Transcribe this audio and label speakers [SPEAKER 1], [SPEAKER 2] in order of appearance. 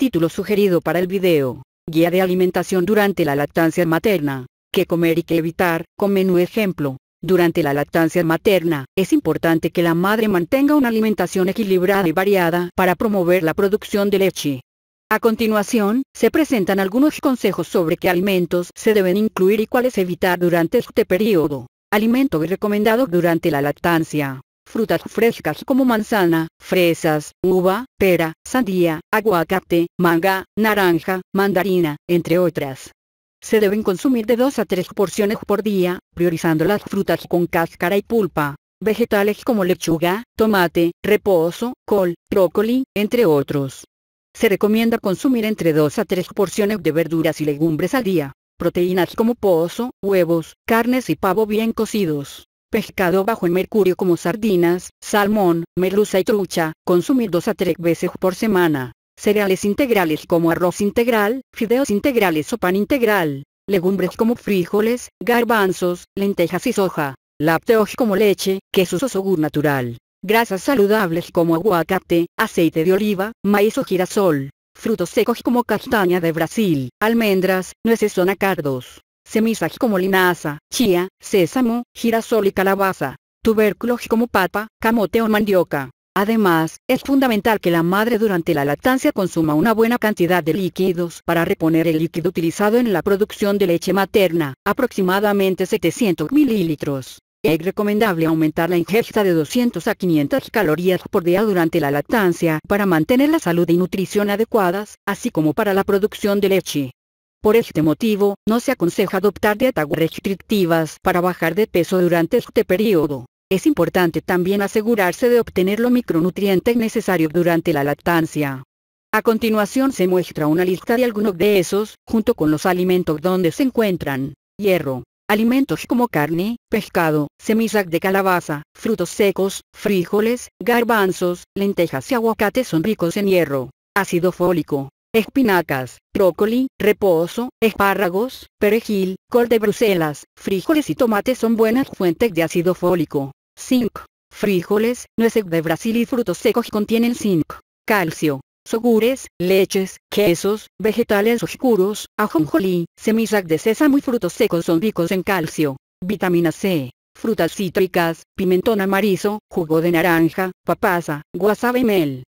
[SPEAKER 1] Título sugerido para el video. Guía de alimentación durante la lactancia materna. ¿Qué comer y qué evitar? Con menú ejemplo. Durante la lactancia materna, es importante que la madre mantenga una alimentación equilibrada y variada para promover la producción de leche. A continuación, se presentan algunos consejos sobre qué alimentos se deben incluir y cuáles evitar durante este periodo. Alimento recomendado durante la lactancia frutas frescas como manzana, fresas, uva, pera, sandía, aguacate, manga, naranja, mandarina, entre otras. Se deben consumir de 2 a 3 porciones por día, priorizando las frutas con cáscara y pulpa, vegetales como lechuga, tomate, reposo, col, brócoli, entre otros. Se recomienda consumir entre 2 a 3 porciones de verduras y legumbres al día, proteínas como pozo, huevos, carnes y pavo bien cocidos pescado bajo en mercurio como sardinas, salmón, merluza y trucha, consumir dos a tres veces por semana. Cereales integrales como arroz integral, fideos integrales o pan integral. Legumbres como frijoles, garbanzos, lentejas y soja. Lácteos como leche, quesos o yogur natural. Grasas saludables como aguacate, aceite de oliva, maíz o girasol. Frutos secos como castaña de Brasil, almendras, nueces o nacardos semillas como linaza, chía, sésamo, girasol y calabaza, tubérculos como papa, camote o mandioca. Además, es fundamental que la madre durante la lactancia consuma una buena cantidad de líquidos para reponer el líquido utilizado en la producción de leche materna, aproximadamente 700 mililitros. Es recomendable aumentar la ingesta de 200 a 500 calorías por día durante la lactancia para mantener la salud y nutrición adecuadas, así como para la producción de leche. Por este motivo, no se aconseja adoptar dietas restrictivas para bajar de peso durante este periodo. Es importante también asegurarse de obtener los micronutrientes necesarios durante la lactancia. A continuación se muestra una lista de algunos de esos, junto con los alimentos donde se encuentran. Hierro. Alimentos como carne, pescado, semillas de calabaza, frutos secos, frijoles, garbanzos, lentejas y aguacate son ricos en hierro. Ácido fólico espinacas, brócoli, reposo, espárragos, perejil, col de Bruselas, frijoles y tomates son buenas fuentes de ácido fólico. Zinc. Frijoles, nueces de Brasil y frutos secos contienen zinc. Calcio. Sogures, leches, quesos, vegetales oscuros, ajonjolí, semillas de sésamo y frutos secos son ricos en calcio. Vitamina C frutas cítricas, pimentón amarizo, jugo de naranja, papasa, guasave mel.